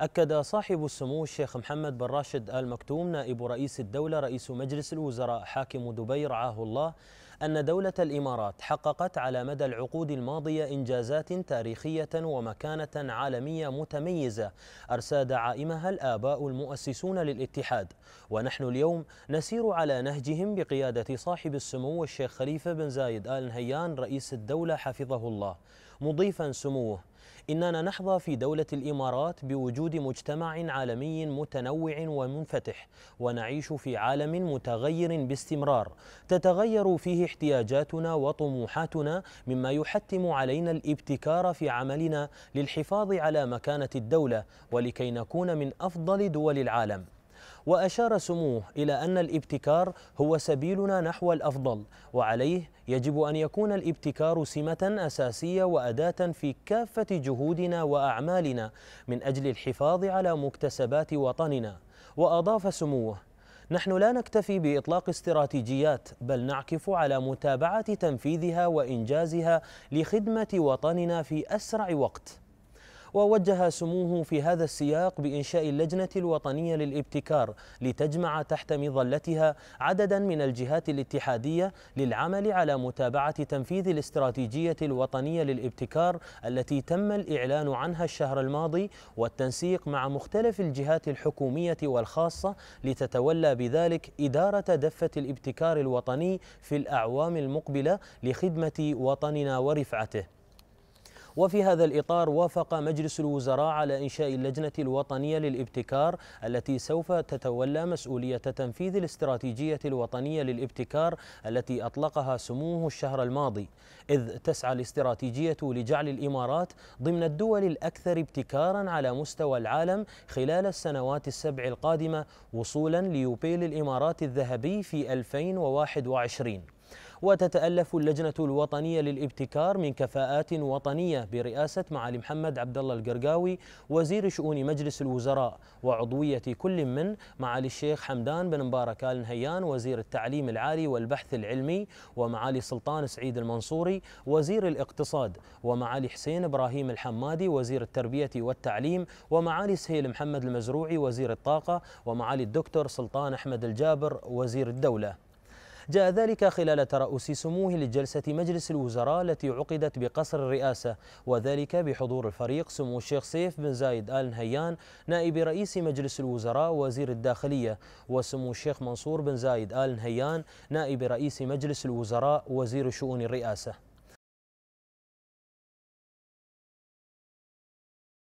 أكد صاحب السمو الشيخ محمد بن راشد آل مكتوم نائب رئيس الدولة رئيس مجلس الوزراء حاكم دبي رعاه الله أن دولة الإمارات حققت على مدى العقود الماضية إنجازات تاريخية ومكانة عالمية متميزة أرسى دعائمها الآباء المؤسسون للاتحاد ونحن اليوم نسير على نهجهم بقيادة صاحب السمو الشيخ خليفة بن زايد آل نهيان رئيس الدولة حفظه الله مضيفا سموه إننا نحظى في دولة الإمارات بوجود مجتمع عالمي متنوع ومنفتح ونعيش في عالم متغير باستمرار تتغير فيه احتياجاتنا وطموحاتنا مما يحتم علينا الابتكار في عملنا للحفاظ على مكانة الدولة ولكي نكون من أفضل دول العالم وأشار سموه إلى أن الابتكار هو سبيلنا نحو الأفضل وعليه يجب أن يكون الابتكار سمة أساسية وأداة في كافة جهودنا وأعمالنا من أجل الحفاظ على مكتسبات وطننا وأضاف سموه نحن لا نكتفي باطلاق استراتيجيات بل نعكف على متابعه تنفيذها وانجازها لخدمه وطننا في اسرع وقت ووجه سموه في هذا السياق بإنشاء اللجنة الوطنية للابتكار لتجمع تحت مظلتها عددا من الجهات الاتحادية للعمل على متابعة تنفيذ الاستراتيجية الوطنية للابتكار التي تم الإعلان عنها الشهر الماضي والتنسيق مع مختلف الجهات الحكومية والخاصة لتتولى بذلك إدارة دفة الابتكار الوطني في الأعوام المقبلة لخدمة وطننا ورفعته وفي هذا الإطار وافق مجلس الوزراء على إنشاء اللجنة الوطنية للابتكار التي سوف تتولى مسؤولية تنفيذ الاستراتيجية الوطنية للابتكار التي أطلقها سموه الشهر الماضي إذ تسعى الاستراتيجية لجعل الإمارات ضمن الدول الأكثر ابتكارا على مستوى العالم خلال السنوات السبع القادمة وصولا ليوبيل الإمارات الذهبي في 2021 وتتألف اللجنة الوطنية للابتكار من كفاءات وطنية برئاسة معالي محمد عبد الله القرقاوي وزير شؤون مجلس الوزراء وعضوية كل من معالي الشيخ حمدان بن مبارك آل نهيان وزير التعليم العالي والبحث العلمي ومعالي سلطان سعيد المنصوري وزير الاقتصاد ومعالي حسين إبراهيم الحمادي وزير التربية والتعليم ومعالي سهيل محمد المزروعي وزير الطاقة ومعالي الدكتور سلطان أحمد الجابر وزير الدولة جاء ذلك خلال ترأس سموه لجلسة مجلس الوزراء التي عقدت بقصر الرئاسة وذلك بحضور الفريق سمو الشيخ سيف بن زايد آل نهيان نائب رئيس مجلس الوزراء وزير الداخلية وسمو الشيخ منصور بن زايد آل نهيان نائب رئيس مجلس الوزراء وزير شؤون الرئاسة